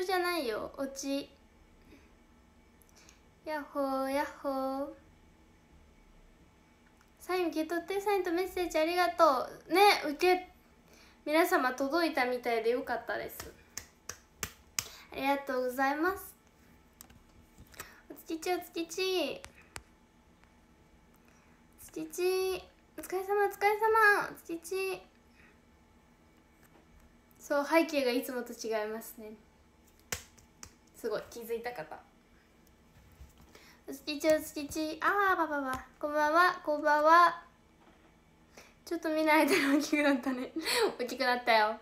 中じゃないよ落ちやっほーやっほーサイン受け取ってサインとメッセージありがとうね受け皆様届いたみたいでよかったですありがとうございますお月きちお月きちおつちお疲れ様お疲れ様お月きちそう背景がいつもと違いますねすごい気づいた方きちゃんきちああばばばこんばんはこんばんはちょっと見ないで大きくなったね 大きくなったよ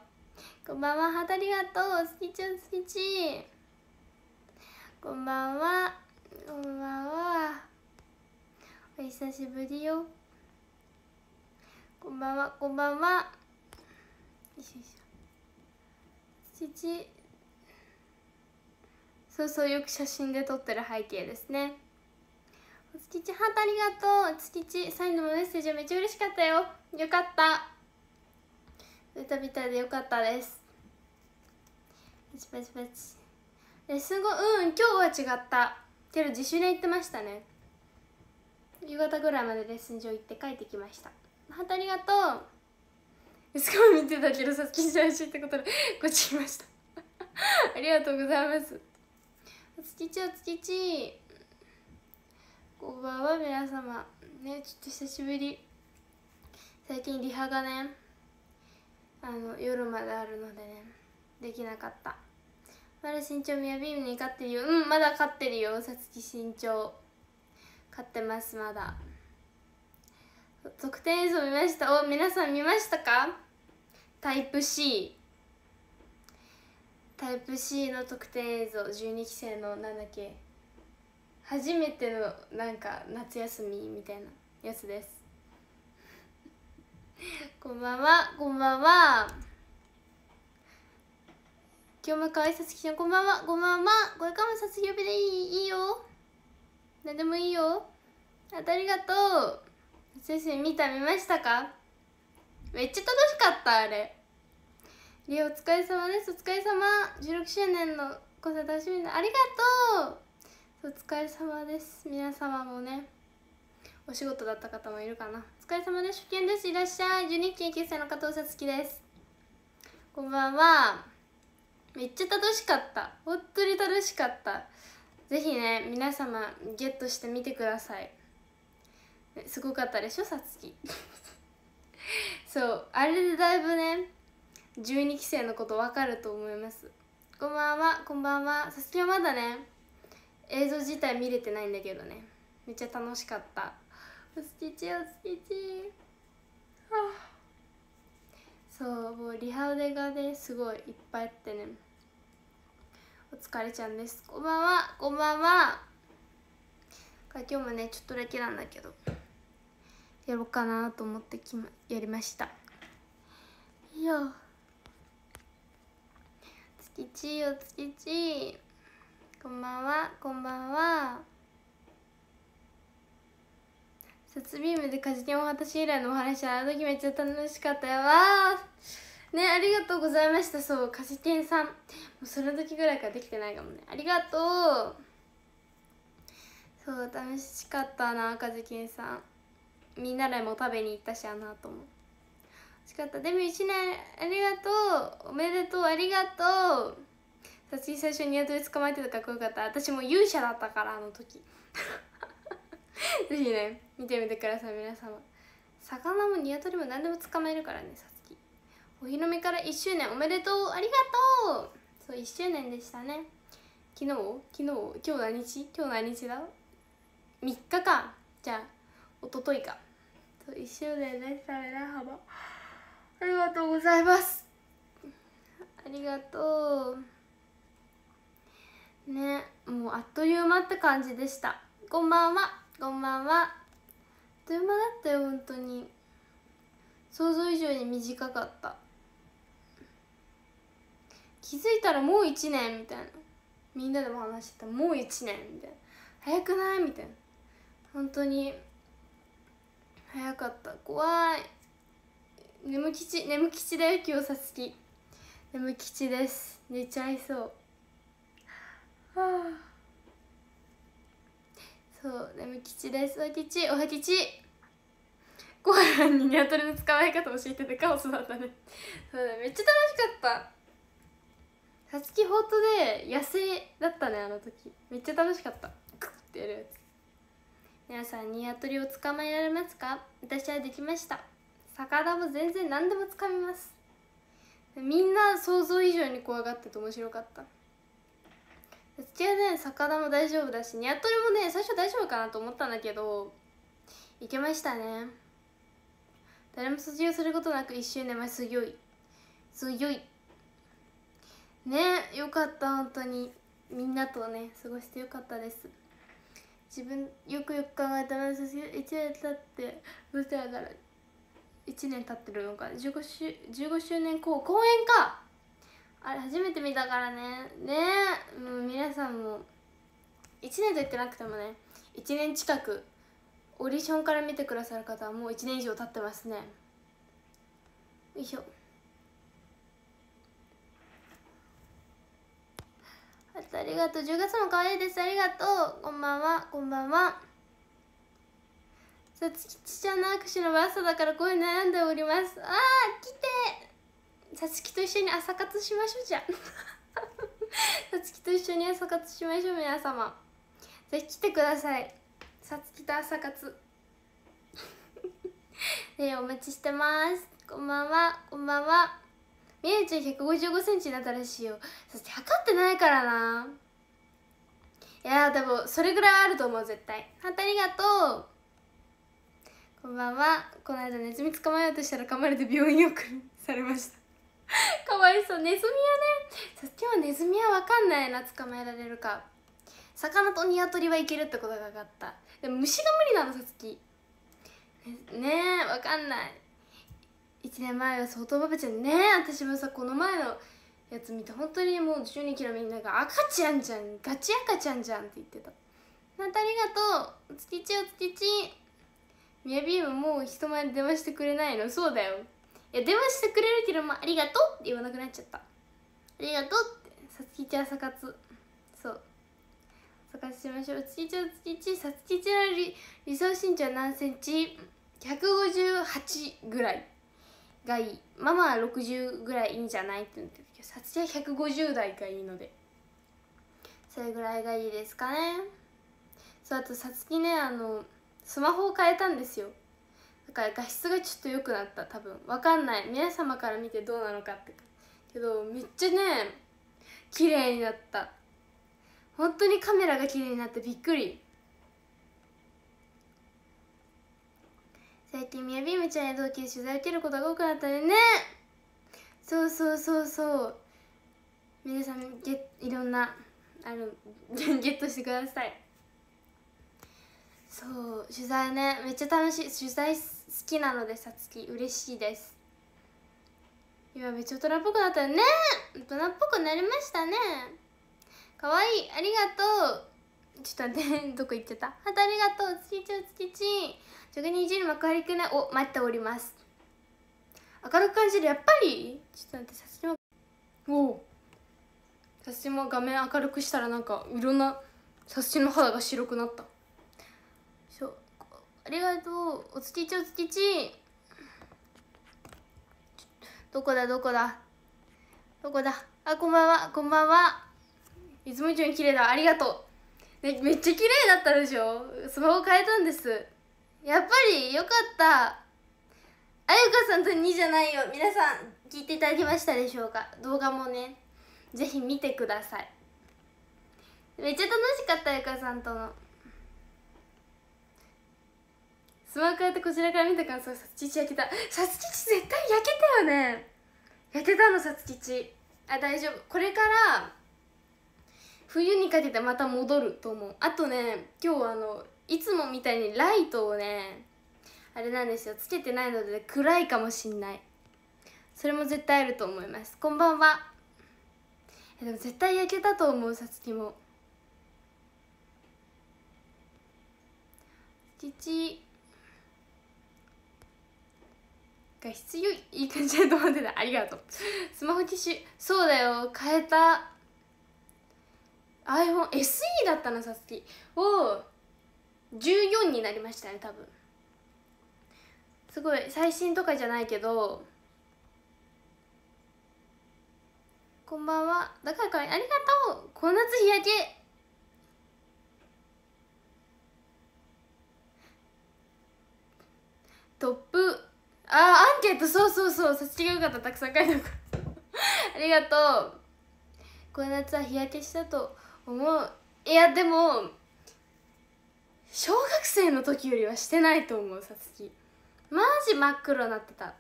こんばんはハーありがとうきちゃんきちこんばんはこんばんはお久しぶりよこんばんはこんばんはよきち。よいしょ父そうそうよく写真で撮ってる背景ですね月地ハートありがとう月地サインのメッセージめっちゃ嬉しかったよよかった歌みたいでよかったですパチパチパチえすごいうん今日は違ったけど自主練行ってましたね夕方ぐらいまでレッスン場行って帰ってきましたハートありがとうしかも見てたけどさっき写真ってことでこっち来ました ありがとうございますきちつ月ちこんばんは皆様ねちょっと久しぶり最近リハがねあの夜まであるのでねできなかったまだ身長みやびームに勝ってるようんまだ勝ってるよさつき身長勝ってますまだ得点映像見ましたお皆さん見ましたかタイプ C タイプ C の特典映像12期生のなんだっけ初めてのなんか夏休みみたいなやつです こんばんはこんばんは今日もかわいさつきちゃんこんばんはこんばんはこれからも卒業日でいいいいよ何でもいいよあありがとう先生見た見ましたかめっちゃ楽しかったあれリオお疲れ様ですお疲れ様16周年のコ性ー楽しみでありがとうお疲れ様です皆様もねお仕事だった方もいるかなお疲れ様です初見ですいらっしゃい12期9歳の加藤さつきですこんばんはめっちゃ楽しかった本当に楽しかったぜひね皆様ゲットしてみてくださいすごかったでしょさつき そうあれでだいぶね12期生のことわかると思いますこんばんはこんばんはさすきはまだね映像自体見れてないんだけどねめっちゃ楽しかったお好きちお好きちはあそうもうリハ腕がねすごいいっぱいあってねお疲れちゃんですこんばんはこんばんは今日もねちょっとだけなんだけどやろうかなと思ってき、ま、やりましたいや吉月吉こんばんはこんばんは卒ビームでカジキンお私以来のお話あの時めっちゃ楽しかったよわーねありがとうございましたそうカジキンさんもうその時ぐらいからできてないかもねありがとうそう楽しかったなカジキンさんみんなでも食べに行ったしあの後もしかったデビュー1年ありがとうおめでとうありがとうさき最初にニワトリ捕まえてたかっこよかった私も勇者だったからあの時 ぜひね見てみてください皆様魚もニワトリも何でも捕まえるからねさつきお披露目から1周年おめでとうありがとうそう1周年でしたね昨日昨日今日何日今日何日だ3日かじゃあ一昨日かそう1周年でしたね、皆様ありがとうございますありがとうねもうあっという間って感じでしたこんばんはこんばんはあっという間だったよ本当に想像以上に短かった気づいたらもう1年みたいなみんなでも話してたもう1年みたいな早くないみたいな本当に早かった怖い眠吉眠吉だよ今日さつき眠吉です寝ちゃいそうはあそう眠吉ですおはきちおはきちご飯にニワトリの使わえ方教えててカオスだったねそうだめっちゃ楽しかったさつきほーとで野生だったねあの時めっちゃ楽しかったクッってやるやつ皆さんニワトリを捕まえられますか私はできました魚も全然何でもつかみますみんな想像以上に怖がってて面白かった土屋ね魚も大丈夫だしニワトリもね最初大丈夫かなと思ったんだけどいけましたね誰も卒業することなく1周年前すごいすごいねよかった本当にみんなとね過ごしてよかったです自分よくよく考えたら卒業1年経ってどうしたらだろう1年経ってるのか15周 ,15 周年公公演かあれ初めて見たからねねもう皆さんも1年と言ってなくてもね1年近くオーディションから見てくださる方はもう1年以上経ってますねよいしょありがとう10月も可愛いですありがとうこんばんはこんばんはさつきちゃんの握手のバ所スだから声悩んでおりますあー来てさつきと一緒に朝活しましょうじゃ さつきと一緒に朝活しましょう皆様ぜひ来てくださいさつきと朝活 ねお待ちしてますこんばんはこんばんはみゆちゃん1 5 5ンチになったらしいよそして測ってないからないやでもそれぐらいあると思う絶対本当ありがとうこんばんはこの間ネズミ捕まえようとしたら噛まれて病院送りされました かわいそうネズミはねさ、っちはネズミは分かんないな捕まえられるか魚とニワトリはいけるってことが分かったでも虫が無理なのさつきねえ分かんない1年前は相当バブちゃんね私もさこの前のやつ見て本当にもう1 2キロみんなが「赤ちゃんじゃんガチ赤ちゃんじゃん」って言ってた「なたありがとう月ちよ月ちみやびーもう人前で電話してくれないのそうだよいや電話してくれるけど、あ、りがとうって言わなくなっちゃったありがとうってさつきちゃんさかつそうさかつしましょうつきちゃんつきちさつきちゃん理理想身長何センチ158ぐらいがいいママは60ぐらいいいんじゃないって言ってるけどさつきちゃん150代がいいのでそれぐらいがいいですかねそうあとさつきねあのスマホを変えたんですよだから画質がちょっと良くなった多分わかんない皆様から見てどうなのかってけどめっちゃね綺麗になった本当にカメラが綺麗になってびっくり最近みやびむちゃんや同期で取材受けることが多くなったでねそうそうそうそう皆さんゲいろんなあの ゲットしてくださいそう取材ねめっちゃ楽しい取材好きなのでさつき嬉しいです今めっちゃ大人っぽくなったね大人っぽくなりましたねかわいいありがとうちょっと待って、どこ行っちゃったハートありがとう、つきちょう、つきちん。直にいじる幕張くね、お、待っております。明るく感じる、やっぱりちょっと待って、さきも、おお。さしも画面明るくしたらなんか、いろんな、さしの肌が白くなった。ありがとうおつちちおつちちどこだどこだどこだあこんばんはこんばんはいつも以上に綺麗だありがとう、ね、めっちゃ綺麗だったでしょスマホ変えたんですやっぱりよかったあゆかさんと2じゃないよ皆さん聞いていただきましたでしょうか動画もねぜひ見てくださいめっちゃ楽しかったあゆかさんとの。スマークってこちらから見た感想さつきち焼けたさつきち絶対焼けたよね焼けたのさつきちあ大丈夫これから冬にかけてまた戻ると思うあとね今日あのいつもみたいにライトをねあれなんですよつけてないので暗いかもしんないそれも絶対あると思いますこんばんはでも絶対焼けたと思うさつきも父画質要いい感じだと思ってたありがとうスマホ機種そうだよ変えた iPhoneSE だったのさつきを14になりましたね多分すごい最新とかじゃないけどこんばんはだからかありがとうこの夏日焼けトップあアンケートそうそうそうさつきがよかったたくさん書いておく ありがとうこの夏は日焼けしたと思ういやでも小学生の時よりはしてないと思うさつきマジ真っ黒になってた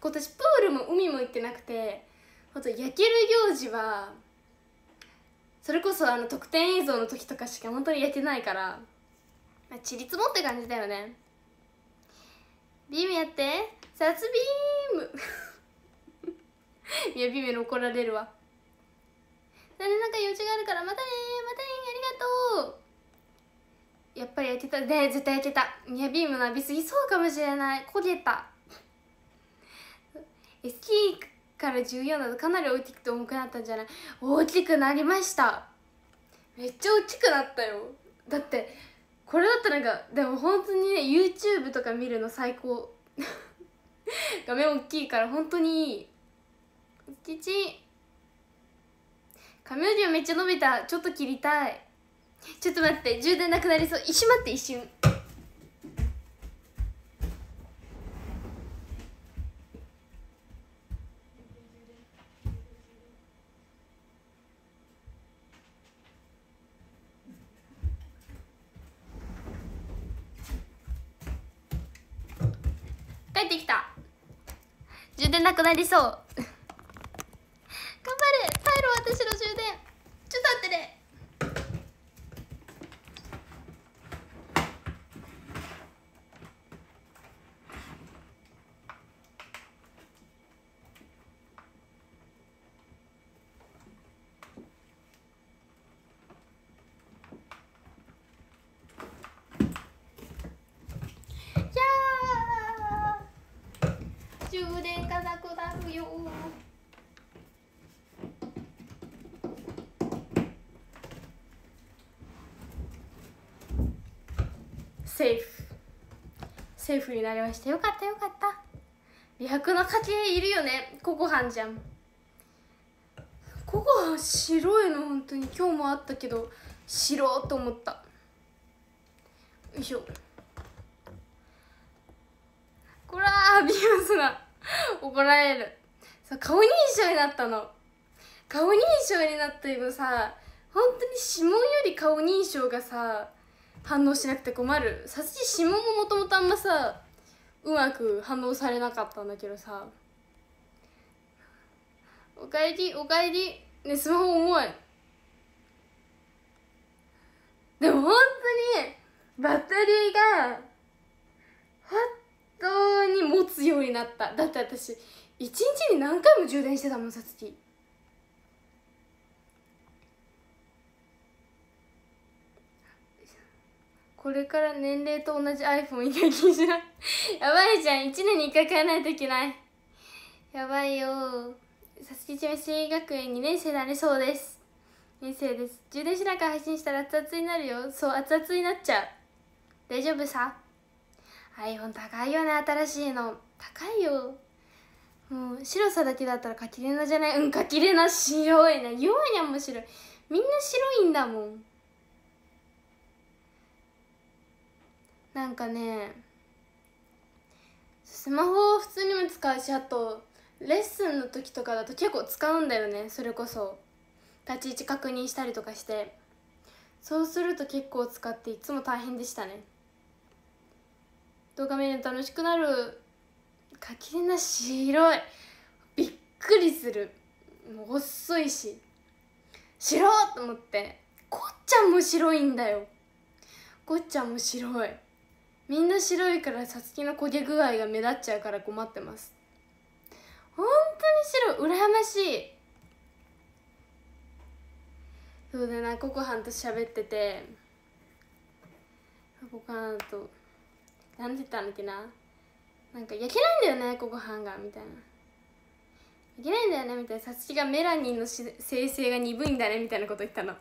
今年プールも海も行ってなくてあと焼ける行事はそれこそあの特典映像の時とかしか本当に焼けないからちりつもって感じだよねビームやって殺ビーム闇 やの怒られるわ何なんか用事があるからまたねまたねありがとうやっぱりやってたね絶対やってたニャビームの浴びすぎそうかもしれない焦げた ST から14だとかなり大きくて重くなったんじゃない大きくなりましためっちゃ大きくなったよだってこれだったらなんかでも本当にね YouTube とか見るの最高 画面大きいから本当にいいちち髪の毛めっちゃ伸びたちょっと切りたいちょっと待って充電なくなりそう一瞬待って一瞬りそうよセーフセーフになりましたよかったよかった美白の家系いるよねココハンじゃんココハン白いの本当に今日もあったけど白と思ったよいしょこらービームスが怒られるそう顔認証になったの顔認証になった今さ本当に指紋より顔認証がさ反応しなくて困るさすが指紋ももともとあんまさうまく反応されなかったんだけどさおかえりおかえりねスマホ重いでも本当にバッテリーが本当に持つようになっただって私一日に何回も充電してたもんさつきこれから年齢と同じ iPhone 以外禁止なやばいじゃん1年に1回買えないといけないやばいよさつきちゃん新学園2年生になりそうです2年生です充電しながら配信したら熱々になるよそう熱々になっちゃう大丈夫さ iPhone 高いよね新しいの高いよもう白さだけだったらかきれなじゃないうんかきれな白いな弱いね面白いみんな白いんだもんなんかねスマホを普通にも使うしあとレッスンの時とかだと結構使うんだよねそれこそ立ち位置確認したりとかしてそうすると結構使っていつも大変でしたね動画見ると楽しくなる垣根なしいびっくりするもう細いし白と思ってこっちゃんも白いんだよこっちゃんも白いみんな白いからさつきの焦げ具合が目立っちゃうから困ってます本当に白い羨ましいそうだなココハンと喋っててココハンと何て言ったんだっけななんか焼けないんだよねご飯がみたいな焼けないんだよねみたいなさつきがメラニンの生成が鈍いんだねみたいなこと言ったの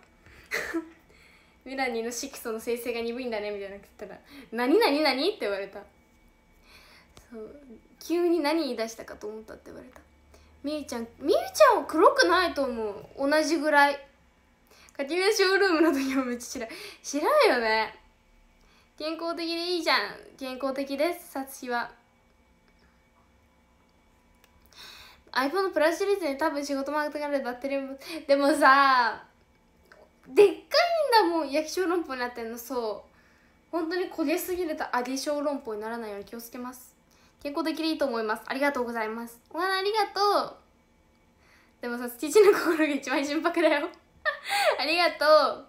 メラニンの色素の生成が鈍いんだねみたいなこと言ったら「何何何?」って言われたそう急に何言い出したかと思ったって言われたみゆちゃんみゆちゃんは黒くないと思う同じぐらいかきめショールームの時もめっちゃん知らんよね健康的でいいじゃん健康的ですさつきは iPhone のプラスシリーズに多分仕事も上からバッテリーもでもさでっかいんだもん焼き小籠包になってんのそう本当に焦げすぎると揚げ小籠包にならないように気をつけます健康的でいいと思いますありがとうございますわありがとうでもさ父の心が一番純白だよ ありがとう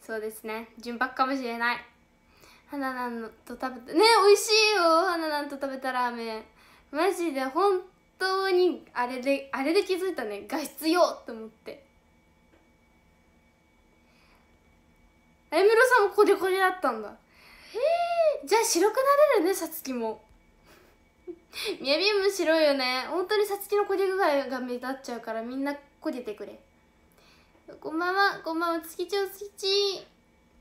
そうですね純白かもしれない花なんと食べてね美味しいよ花なんと食べたラーメンマジで本当にあれであれで気づいたね画質よと思ってあやむろさんもこでこでだったんだへえじゃあ白くなれるねさつきもみ やびも白いよね本当にさつきの焦げ具合が目立っちゃうからみんなこでてくれこんばんはこんばんはつきちょうち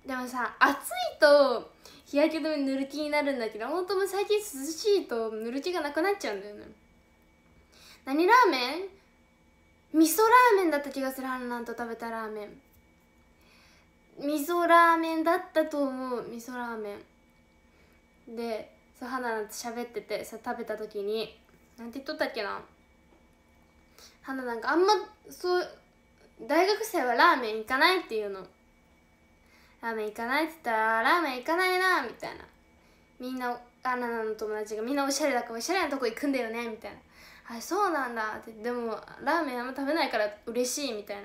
でもさ暑いと日焼け止め塗る気になるんだけど本当も最近涼しいと塗る気がなくなっちゃうんだよね何ラーメン味噌ラーメンだった気がするはるなんと食べたラーメン味噌ラーメンだったと思う味噌ラーメンでそうはなんと喋っててさ食べた時に何て言っとったっけなはななんかあんまそう大学生はラーメン行かないっていうのラーメン行かないって言ったらラーメン行かないなみたいなみんなあななの友達がみんなおしゃれだからおしゃれなとこ行くんだよねみたいなあそうなんだってでもラーメンあんま食べないから嬉しいみたいな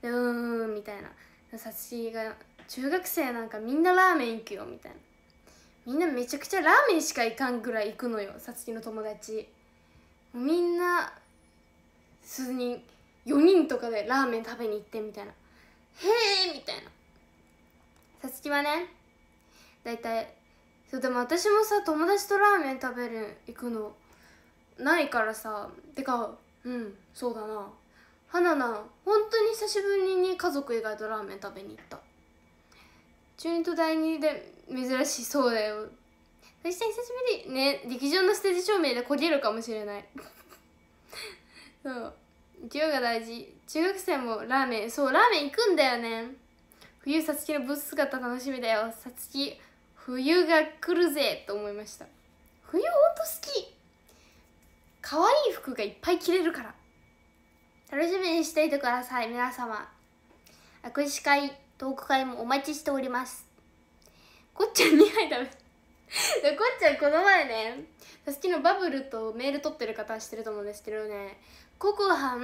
でうんんみたいなさちが中学生なんかみんなラーメン行くよみたいなみんなめちゃくちゃラーメンしか行かんぐらい行くのよさつきの友達みんな数人4人とかでラーメン食べに行ってみたいな「へえ!」みたいなさつきはね大体そうでも私もさ友達とラーメン食べる行くのないからさてかうんそうだなはなな本当に久しぶりに家族以外とラーメン食べに行った中2と第2で珍しそうだよ久しぶりね劇場のステージ照明で焦げるかもしれない そう勢いが大事中学生もラーメンそうラーメン行くんだよね冬さつきのブース姿楽しみだよさつき冬が来るぜと思いました冬ほんと好き可愛い服がいっぱい着れるから楽しみにしていてください皆様握手会トーク会もお待ちしておりますこっちゃん2杯食べこっちゃんこの前ねさつきのバブルとメール取ってる方は知ってると思うんですけどねココハン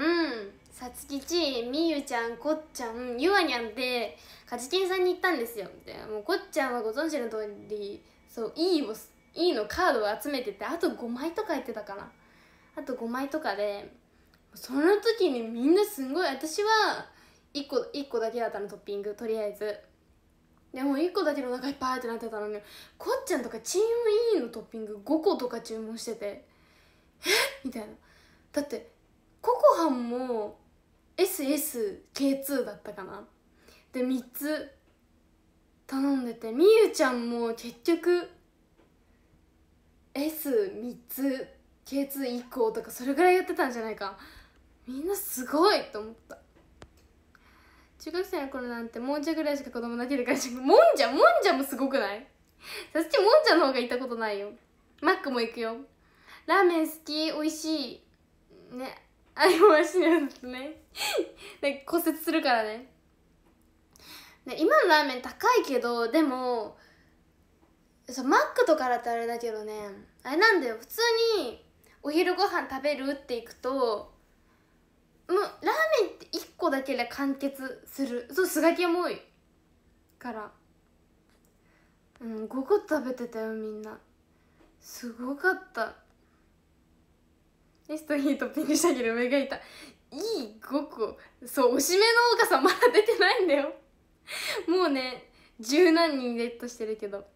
さつきちみゆちゃんこっちゃんゆあにゃんでかカジキンさんに行ったんですよでもうこっちゃんはご存知の通りそういいをいいのカードを集めててあと5枚とか言ってたかなあと5枚とかでその時にみんなすごい私は1個 ,1 個だけだったのトッピングとりあえずでも1個だけのお腹いっぱいってなってたのにこっちゃんとかチーム E のトッピング5個とか注文しててえっみたいなだってココハンも SSK2 だったかなで3つ頼んでてみゆちゃんも結局 S3 つ K2 以降とかそれぐらいやってたんじゃないかみんなすごいと思った中学生の頃なんてもんじゃぐらいしか子供泣けるからもんじゃもんじゃもすごくないさきもんじゃの方が行ったことないよマックも行くよラーメン好き美味しいねあれも足なんですねね骨折するからねね今のラーメン高いけどでもそうマックとかだったらあれだけどねあれなんだよ普通にお昼ご飯食べるっていくともうラーメンって1個だけで完結するそうすがきも多いからうん5個食べてたよみんなすごかったエストヒートピンクしたけど目がいたいい5個そうおしめのおかさまだ出てないんだよもうね十何人ゲットしてるけど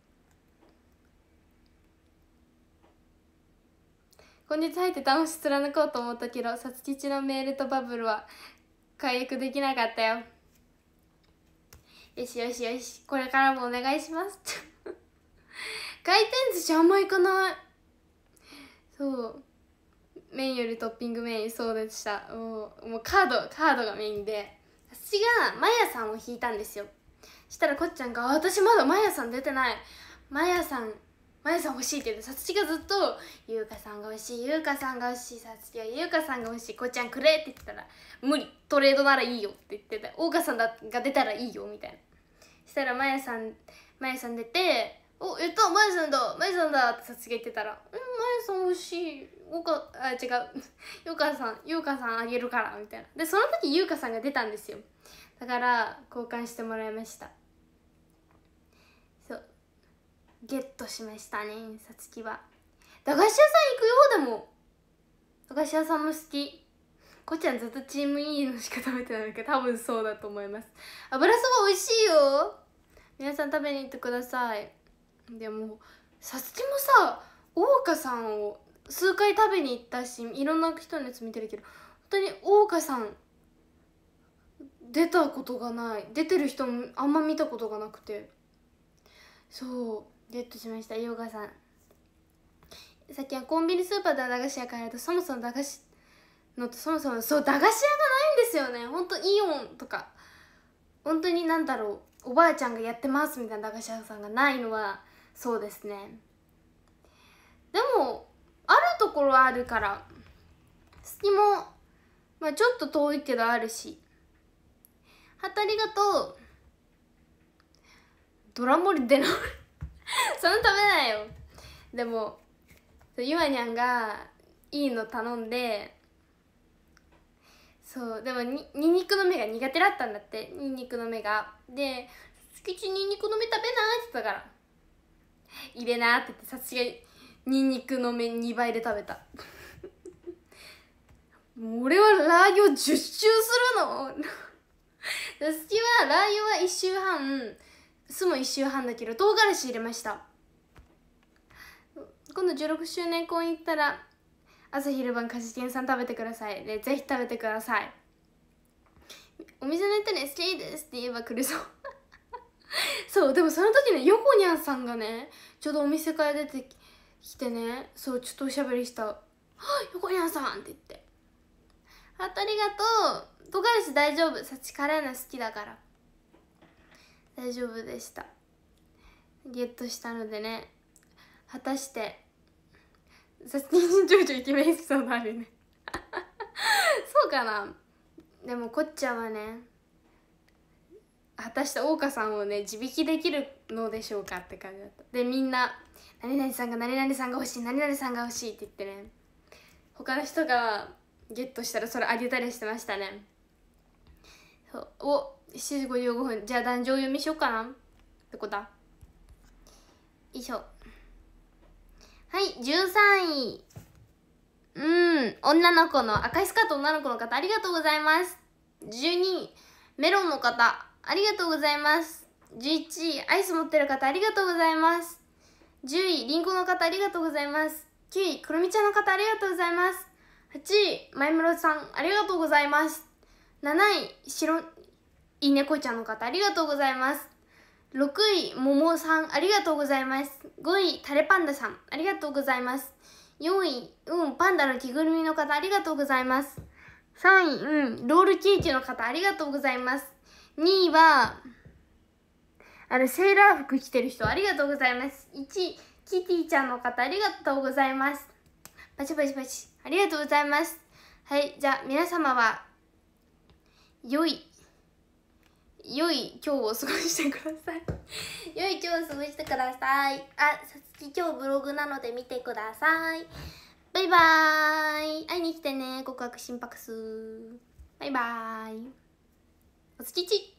今月入って楽し貫こうと思ったけどさつきちのメールとバブルは解約できなかったよよしよしよしこれからもお願いします 回転寿司あんま行かないそうメインよりトッピングメインそうでしたもうもうカードカードがメインで私がマヤさんを引いたんですよしたらこっちゃんが「私まだマヤさん出てないマヤさんまやさん欲しいって言ってさつきがずっと「ゆうかさんが欲しいゆうかさんが欲しいさつきはゆうかさんが欲しいこちゃんくれ」って言ってたら「無理トレードならいいよ」って言ってた「桜花さんが出たらいいよ」みたいなしたらまやさんまやさん出て「おやったまやさんだまやさんだ」ってさつきが言ってたら「うんまやさん欲しい」おかあ違うゆうかさんゆうかさんあげるからみたいなでその時ゆうかさんが出たんですよだから交換してもらいましたゲットしましたねさつきは駄菓子屋さん行くよでも駄菓子屋さんも好きこちゃんずっとチーム E のしか食べてないけど多分そうだと思います油そば美味しいよ皆さん食べに行ってくださいでもさつきもさ大岡さんを数回食べに行ったしいろんな人のやつ見てるけど本当に大岡さん出たことがない出てる人もあんま見たことがなくてそうゲットしましたヨガさんさっきはコンビニスーパーで駄菓子屋買えるとそもそも駄菓子のとそもそもそう駄菓子屋がないんですよねほんとイオンとか本当に何だろうおばあちゃんがやってますみたいな駄菓子屋さんがないのはそうですねでもあるところはあるから隙も、まあ、ちょっと遠いけどあるしはたりがとうドラモり出ない その食べないよでもゆあにゃんがいいの頼んでそうでもににんにくの芽が苦手だったんだってにんにくの芽がで「月一にんにくの芽食べな」って言ったから「入れな」って言ってさすがにんにくの芽2倍で食べた 俺はラー油を10周するの私 はラー油は1週半酢も1周半だけど唐辛子入れました今度16周年婚行ったら朝昼晩菓子店さん食べてくださいでぜひ食べてくださいお店の人に、ね「好きです」って言えば来る そうそうでもその時ね横にゃんさんがねちょうどお店から出てきてねそうちょっとおしゃべりした「はあ横にゃんさん」って言って「あとありがとう」「唐辛子大丈夫さチ辛いの好きだから」大丈夫でしたゲットしたのでね果たしてスティン・ジョジョイケメンるね そうかなでもこっちゃんはね果たして桜花さんをね自引きできるのでしょうかって感じだったでみんな「何々さんが何々さんが欲しい何々さんが欲しい」って言ってね他の人がゲットしたらそれあげたりしてましたねそうお7時55分じゃあ壇上読みしようかなってことだよいしょはい13位うん女の子の赤いスカート女の子の方ありがとうございます12位メロンの方ありがとうございます11位アイス持ってる方ありがとうございます10位りんごの方ありがとうございます9位くるみちゃんの方ありがとうございます8位まいむろさんありがとうございます7位白い猫ちゃんの方ありがとうございます6位桃さんありがとうございます5位タレパンダさんありがとうございます4位うんパンダの着ぐるみの方ありがとうございます3位うんロールケーキの方ありがとうございます2位はあのセーラー服着てる人ありがとうございます1位キティちゃんの方ありがとうございますパチパチパチありがとうございますはいじゃあ皆様は良い良い今日を過ごしてください 良い今日を過ごしてくださいあさつき今日ブログなので見てくださいバイバーイ会いに来てね告白心拍数バイバーイおつきち